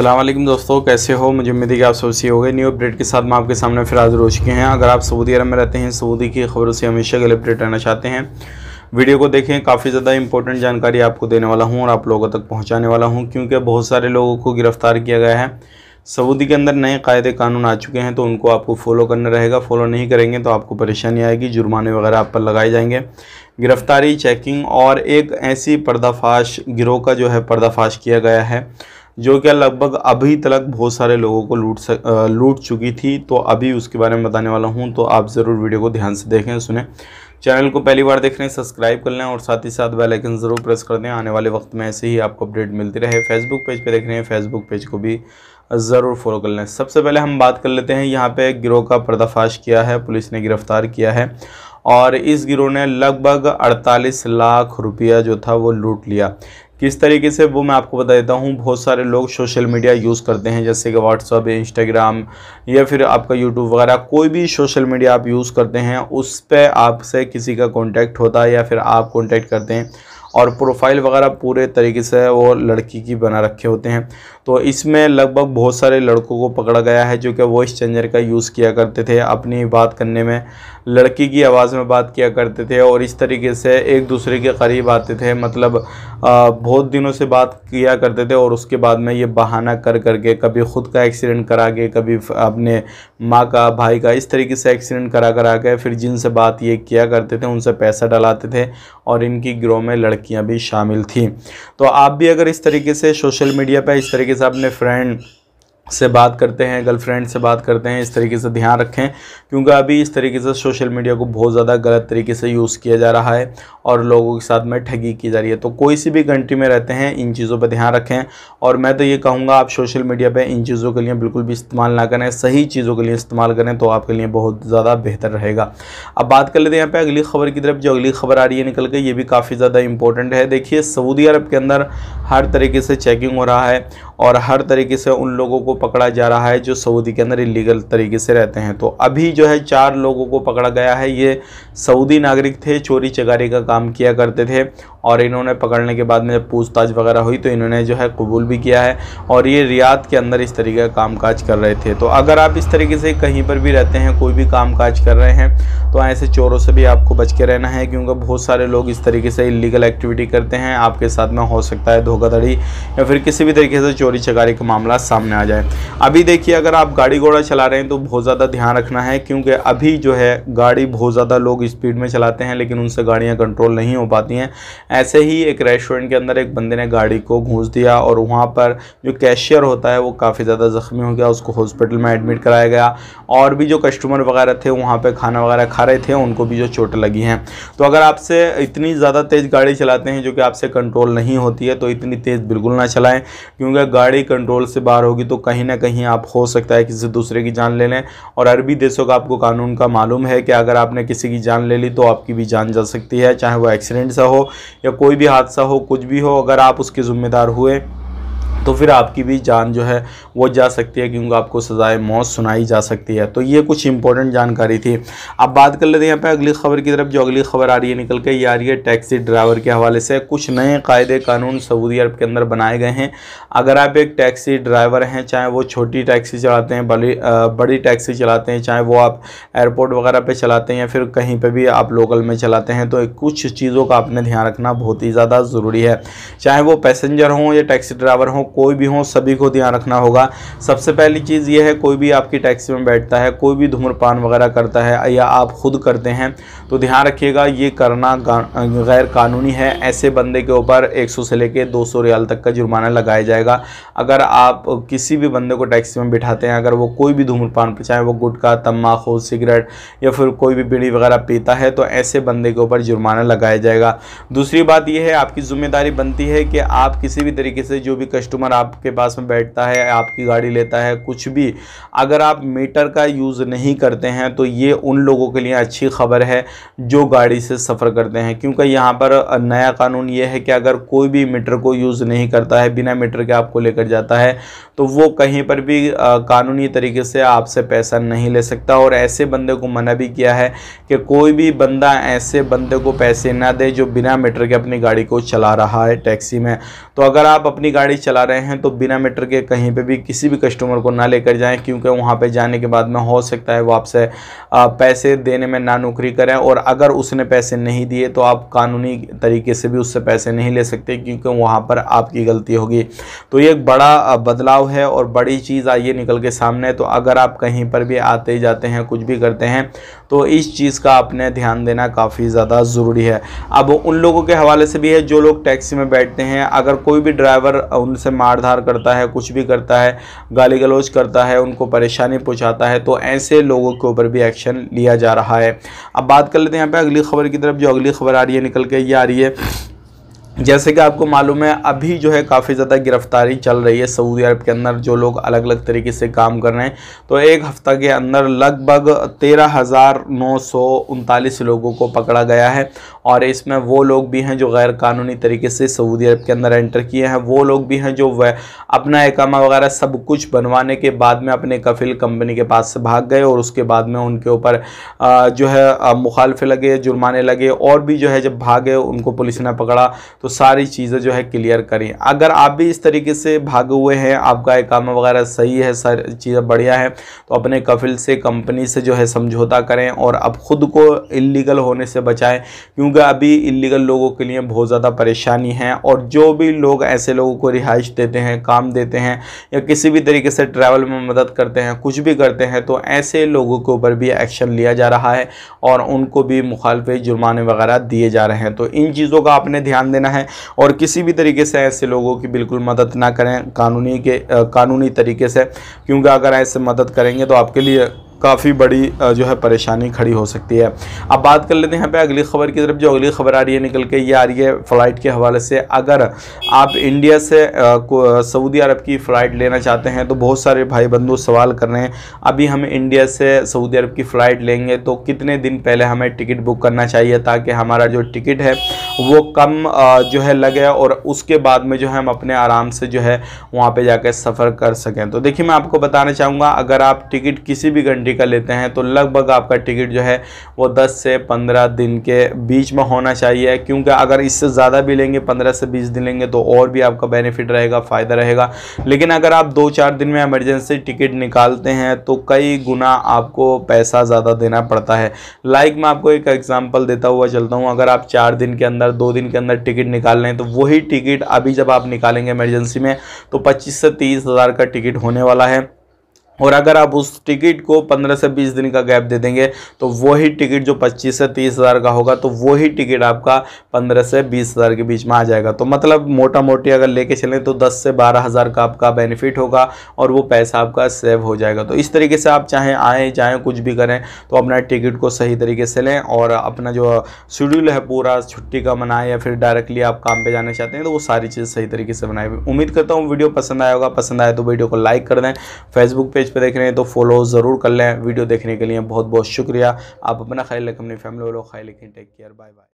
असलम दोस्तों कैसे हो मुझे उम्मीद है कि आप सोची हो गए न्यू अपडेट के साथ मैं आपके सामने फिर हाजिर हो चुके हैं अगर आप सऊदी अरब में रहते हैं सऊदी की खबरों से हमेशा के लिए अपडेट रहना चाहते हैं वीडियो को देखें काफ़ी ज़्यादा इंपॉर्टेंट जानकारी आपको देने वाला हूँ और आप लोगों तक पहुँचाने वाला हूँ क्योंकि बहुत सारे लोगों को गिरफ़्तार किया गया है सऊदी के अंदर नए कायदे कानून आ चुके हैं तो उनको आपको फॉलो करना रहेगा फॉलो नहीं करेंगे तो आपको परेशानी आएगी जुर्माने वगैरह आप पर लगाए जाएंगे गिरफ़्तारी चेकिंग और एक ऐसी पर्दाफाश गिरोह का जो है पर्दाफाश किया गया है जो क्या लगभग अभी तक बहुत सारे लोगों को लूट सक लूट चुकी थी तो अभी उसके बारे में बताने वाला हूँ तो आप ज़रूर वीडियो को ध्यान से देखें सुने चैनल को पहली बार देख रहे हैं सब्सक्राइब कर लें और साथ ही साथ बेल आइकन ज़रूर प्रेस कर दें आने वाले वक्त में ऐसे ही आपको अपडेट मिलती रहे फेसबुक पेज पे देख रहे हैं फेसबुक पेज को भी ज़रूर फॉलो कर लें सबसे पहले हम बात कर लेते हैं यहाँ पे गिरोह का पर्दाफाश किया है पुलिस ने गिरफ्तार किया है और इस गिरोह ने लगभग 48 लाख रुपया जो था वो लूट लिया किस तरीके से वो मैं आपको बता देता हूँ बहुत सारे लोग सोशल मीडिया यूज़ करते हैं जैसे कि व्हाट्सअप इंस्टाग्राम या फिर आपका यूट्यूब वगैरह कोई भी सोशल मीडिया आप यूज़ करते हैं उस पर आपसे किसी का कॉन्टैक्ट होता है या फिर आप कॉन्टैक्ट करते हैं और प्रोफाइल वगैरह पूरे तरीके से वो लड़की की बना रखे होते हैं तो इसमें लगभग बहुत सारे लड़कों को पकड़ा गया है जो कि वॉइस चेंजर का यूज़ किया करते थे अपनी बात करने में लड़की की आवाज़ में बात किया करते थे और इस तरीके से एक दूसरे के करीब आते थे मतलब बहुत दिनों से बात किया करते थे और उसके बाद में ये बहाना कर करके कभी ख़ुद का एक्सीडेंट करा के कभी अपने माँ का भाई का इस तरीके से एक्सीडेंट करा करा के फिर जिनसे बात ये किया करते थे उनसे पैसा डलाते थे और इनकी ग्रोह में लड़कियाँ भी शामिल थीं तो आप भी अगर इस तरीके से सोशल मीडिया पर इस तरीके कि सब ने फ्रेंड से बात करते हैं गर्लफ्रेंड से बात करते हैं इस तरीके से ध्यान रखें क्योंकि अभी इस तरीके से सोशल मीडिया को बहुत ज़्यादा गलत तरीके से यूज़ किया जा रहा है और लोगों के साथ में ठगी की जा रही है तो कोई सी भी कंट्री में रहते हैं इन चीज़ों पर ध्यान रखें और मैं तो ये कहूँगा आप सोशल मीडिया पर इन चीज़ों के लिए बिल्कुल भी इस्तेमाल ना करें सही चीज़ों के लिए इस्तेमाल करें तो आपके लिए बहुत ज़्यादा बेहतर रहेगा अब बात कर लेते हैं यहाँ पर अगली खबर की तरफ जो अगली खबर आ रही है निकल के ये भी काफ़ी ज़्यादा इंपॉर्टेंट है देखिए सऊदी अरब के अंदर हर तरीके से चेकिंग हो रहा है और हर तरीके से उन लोगों को पकड़ा जा रहा है जो सऊदी के अंदर इलीगल तरीके से रहते हैं तो अभी जो है चार लोगों को पकड़ा गया है ये सऊदी नागरिक थे चोरी चकारी का काम किया करते थे और इन्होंने पकड़ने के बाद में जब पूछताछ वगैरह हुई तो इन्होंने जो है कबूल भी किया है और ये रियाद के अंदर इस तरीके का कामकाज कर रहे थे तो अगर आप इस तरीके से कहीं पर भी रहते हैं कोई भी कामकाज कर रहे हैं तो ऐसे चोरों से भी आपको बच के रहना है क्योंकि बहुत सारे लोग इस तरीके से इलीगल एक्टिविटी करते हैं आपके साथ में हो सकता है धोखाधड़ी या फिर किसी भी तरीके से चोरी चकारी का मामला सामने आ जाए अभी देखिए अगर आप गाड़ी घोड़ा चला रहे हैं तो बहुत ज़्यादा ध्यान रखना है क्योंकि अभी जो है गाड़ी बहुत ज़्यादा लोग स्पीड में चलाते हैं लेकिन उनसे गाड़ियाँ कंट्रोल नहीं हो पाती हैं ऐसे ही एक रेस्टोरेंट के अंदर एक बंदे ने गाड़ी को घूस दिया और वहाँ पर जो कैशियर होता है वो काफ़ी ज़्यादा ज़ख्मी हो गया उसको हॉस्पिटल में एडमिट कराया गया और भी जो कस्टमर वगैरह थे वहाँ पर खाना वगैरह खा रहे थे उनको भी जो चोट लगी हैं तो अगर आपसे इतनी ज़्यादा तेज़ गाड़ी चलाते हैं जो कि आपसे कंट्रोल नहीं होती है तो इतनी तेज़ बिल्कुल ना चलाएँ क्योंकि गाड़ी कंट्रोल से बाहर होगी तो कहीं ना कहीं आप हो सकता है किसी दूसरे की जान ले लें और अरबी देशों का आपको कानून का मालूम है कि अगर आपने किसी की जान ले ली तो आपकी भी जान जा सकती है चाहे वो एक्सीडेंट सा हो या कोई भी हादसा हो कुछ भी हो अगर आप उसके ज़िम्मेदार हुए तो फिर आपकी भी जान जो है वो जा सकती है क्योंकि आपको सज़ाए मौत सुनाई जा सकती है तो ये कुछ इंपॉर्टेंट जानकारी थी अब बात कर लेते हैं यहाँ पे अगली खबर की तरफ जो अगली खबर आ रही है निकल के ये आ रही है टैक्सी ड्राइवर के हवाले से कुछ नए कायदे कानून सऊदी अरब के अंदर बनाए गए हैं अगर आप एक टैक्सी ड्राइवर हैं चाहे वो छोटी टैक्सी चलाते हैं बड़ी बड़ी टैक्सी चलाते हैं चाहे वो आप एयरपोर्ट वगैरह पर चलाते हैं या फिर कहीं पर भी आप लोकल में चलाते हैं तो कुछ चीज़ों का आपने ध्यान रखना बहुत ही ज़्यादा ज़रूरी है चाहे वो पैसेंजर हों या टैक्सी ड्राइवर हों कोई भी हों सभी को ध्यान रखना होगा होगा सबसे पहली चीज़ ये है कोई भी आपकी टैक्सी में बैठता है कोई भी धूम्रपान वगैरह करता है या आप खुद करते हैं तो ध्यान रखिएगा ये करना गैर कानूनी है ऐसे बंदे के ऊपर 100 से लेकर 200 रियाल तक का जुर्माना लगाया जाएगा अगर आप किसी भी बंदे को टैक्सी में बिठाते हैं अगर वो कोई भी धूम्रपान पर चाहे वो गुटखा तम्बाखू सिगरेट या फिर कोई भी बीड़ी वगैरह पीता है तो ऐसे बंदे के ऊपर जुर्माना लगाया जाएगा दूसरी बात यह है आपकी ज़िम्मेदारी बनती है कि आप किसी भी तरीके से जो भी कस्टमर आपके पास में बैठता है आप आपकी गाड़ी लेता है कुछ भी अगर आप मीटर का यूज़ नहीं करते हैं तो ये उन लोगों के लिए अच्छी खबर है जो गाड़ी से सफ़र करते हैं क्योंकि यहाँ पर नया कानून ये है कि अगर कोई भी मीटर को यूज़ नहीं करता है बिना मीटर के आपको लेकर जाता है तो वो कहीं पर भी कानूनी तरीके से आपसे पैसा नहीं ले सकता और ऐसे बंदे को मना भी किया है कि कोई भी बंदा ऐसे बंदे को पैसे ना दे जो बिना मीटर के अपनी गाड़ी को चला रहा है टैक्सी में तो अगर आप अपनी गाड़ी चला रहे हैं तो बिना मीटर के कहीं पर भी किसी भी कस्टमर को ना लेकर जाएं क्योंकि वहाँ पे जाने के बाद में हो सकता है वो आपसे पैसे देने में ना नौकरी करें और अगर उसने पैसे नहीं दिए तो आप कानूनी तरीके से भी उससे पैसे नहीं ले सकते क्योंकि वहाँ पर आपकी गलती होगी तो ये एक बड़ा बदलाव है और बड़ी चीज़ आइए निकल के सामने तो अगर आप कहीं पर भी आते जाते हैं कुछ भी करते हैं तो इस चीज़ का आपने ध्यान देना काफ़ी ज़्यादा ज़रूरी है अब उन लोगों के हवाले से भी है जो लोग टैक्सी में बैठते हैं अगर कोई भी ड्राइवर उनसे मार धार करता है कुछ भी करता है गाली गलौज करता है उनको परेशानी पहुँचाता है तो ऐसे लोगों के ऊपर भी एक्शन लिया जा रहा है अब बात कर लेते हैं यहाँ पर अगली खबर की तरफ जो अगली खबर आ रही है निकल के ये आ रही है जैसे कि आपको मालूम है अभी जो है काफ़ी ज़्यादा गिरफ्तारी चल रही है सऊदी अरब के अंदर जो लोग अलग अलग तरीके से काम कर रहे हैं तो एक हफ़्ता के अंदर लगभग तेरह हज़ार नौ सौ उनतालीस लोगों को पकड़ा गया है और इसमें वो लोग भी हैं जो गैर कानूनी तरीके से सऊदी अरब के अंदर एंटर किए हैं वो लोग भी हैं जो अपना एकामा वगैरह सब कुछ बनवाने के बाद में अपने कफिल कंपनी के पास से भाग गए और उसके बाद में उनके ऊपर जो है मुखालफे लगे जुर्माने लगे और भी जो है जब भागे उनको पुलिस ने पकड़ा तो सारी चीज़ें जो है क्लियर करें अगर आप भी इस तरीके से भागे हुए हैं आपका एकामा वगैरह सही है सारी चीज़ें बढ़िया हैं तो अपने कफिल से कंपनी से जो है समझौता करें और अब ख़ुद को इलीगल होने से बचाएँ क्योंकि क्योंकि अभी इलीगल लोगों के लिए बहुत ज़्यादा परेशानी है और जो भी लोग ऐसे लोगों को रिहाइश देते हैं काम देते हैं या किसी भी तरीके से ट्रैवल में मदद करते हैं कुछ भी करते हैं तो ऐसे लोगों के ऊपर भी एक्शन लिया जा रहा है और उनको भी मुखालफ जुर्माने वगैरह दिए जा रहे हैं तो इन चीज़ों का आपने ध्यान देना है और किसी भी तरीके से ऐसे लोगों की बिल्कुल मदद ना करें कानूनी के कानूनी तरीके से क्योंकि अगर ऐसे मदद करेंगे तो आपके लिए काफ़ी बड़ी जो है परेशानी खड़ी हो सकती है अब बात कर लेते हैं यहाँ पे अगली खबर की तरफ जो अगली खबर आ रही है निकल के ये आ रही है फ़्लाइट के हवाले से अगर आप इंडिया से सऊदी अरब की फ़्लाइट लेना चाहते हैं तो बहुत सारे भाई बंधु सवाल कर रहे हैं अभी हम इंडिया से सऊदी अरब की फ़्लाइट लेंगे तो कितने दिन पहले हमें टिकट बुक करना चाहिए ताकि हमारा जो टिकट है वो कम जो है लगे और उसके बाद में जो है हम अपने आराम से जो है वहाँ पर जाकर सफ़र कर सकें तो देखिए मैं आपको बताना चाहूँगा अगर आप टिकट किसी भी कंट्री भी कर लेते हैं तो लगभग आपका टिकट जो है वो 10 से 15 दिन के बीच में होना चाहिए क्योंकि अगर इससे ज़्यादा भी लेंगे 15 से 20 दिन लेंगे तो और भी आपका बेनिफिट रहेगा फ़ायदा रहेगा लेकिन अगर आप दो चार दिन में एमरजेंसी टिकट निकालते हैं तो कई गुना आपको पैसा ज़्यादा देना पड़ता है लाइक मैं आपको एक एग्ज़ाम्पल देता हुआ चलता हूँ अगर आप चार दिन के अंदर दो दिन के अंदर टिकट निकाल लें तो वही टिकट अभी जब आप निकालेंगे एमरजेंसी में तो पच्चीस से तीस हज़ार का टिकट होने वाला है और अगर आप उस टिकट को 15 से 20 दिन का गैप दे देंगे तो वही टिकट जो 25 से 30 हज़ार का होगा तो वही टिकट आपका 15 से 20 हज़ार के बीच में आ जाएगा तो मतलब मोटा मोटी अगर लेके चलें तो 10 से 12 हज़ार का आपका बेनिफिट होगा और वो पैसा आपका सेव हो जाएगा तो इस तरीके से आप चाहें आएँ चाहें कुछ भी करें तो अपना टिकट को सही तरीके से लें और अपना जो शेड्यूल है पूरा छुट्टी का बनाएं या फिर डायरेक्टली आप काम पर जाना चाहते हैं तो वो सारी चीज़ सही तरीके से बनाए उम्मीद करता हूँ वीडियो पसंद आएगा पसंद आए तो वीडियो को लाइक कर दें फेसबुक पेज पे देख रहे हैं तो फॉलो ज़रूर कर लें वीडियो देखने के लिए बहुत बहुत शुक्रिया आप अपना ख्याल रखें अपनी फैमिली वालों ख्याल रखें टेक केयर बाय बाय